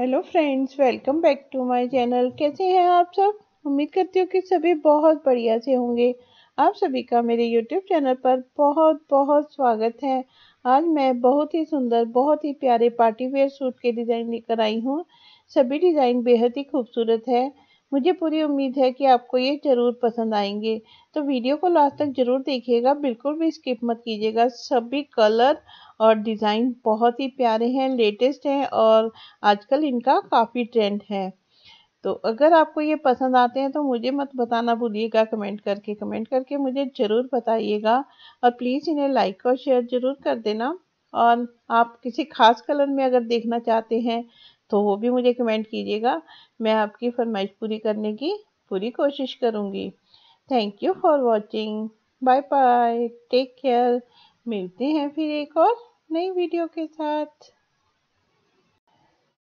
hello friends welcome back to my channel कैसे हैं आप सब उम्मीद करती हूँ कि सभी बहुत बढ़िया से होंगे आप सभी का मेरे यूट्यूब चैनल पर बहुत बहुत स्वागत है आज मैं बहुत ही सुंदर बहुत ही प्यारे पार्टी वेयर सूट के डिज़ाइन लेकर आई हूँ सभी डिज़ाइन बेहद ही खूबसूरत है मुझे पूरी उम्मीद है कि आपको ये ज़रूर पसंद आएंगे तो वीडियो को लास्ट तक ज़रूर देखिएगा बिल्कुल भी स्किप मत कीजिएगा सभी कलर और डिज़ाइन बहुत ही प्यारे हैं लेटेस्ट हैं और आजकल इनका काफ़ी ट्रेंड है तो अगर आपको ये पसंद आते हैं तो मुझे मत बताना भूलिएगा कमेंट करके कमेंट करके मुझे ज़रूर बताइएगा और प्लीज़ इन्हें लाइक और शेयर ज़रूर कर देना और आप किसी खास कलर में अगर देखना चाहते हैं तो वो भी मुझे कमेंट कीजिएगा मैं आपकी फरमाइश पूरी करने की पूरी कोशिश करूँगी thank you for watching bye bye take care मिलते हैं फिर एक और नई वीडियो के साथ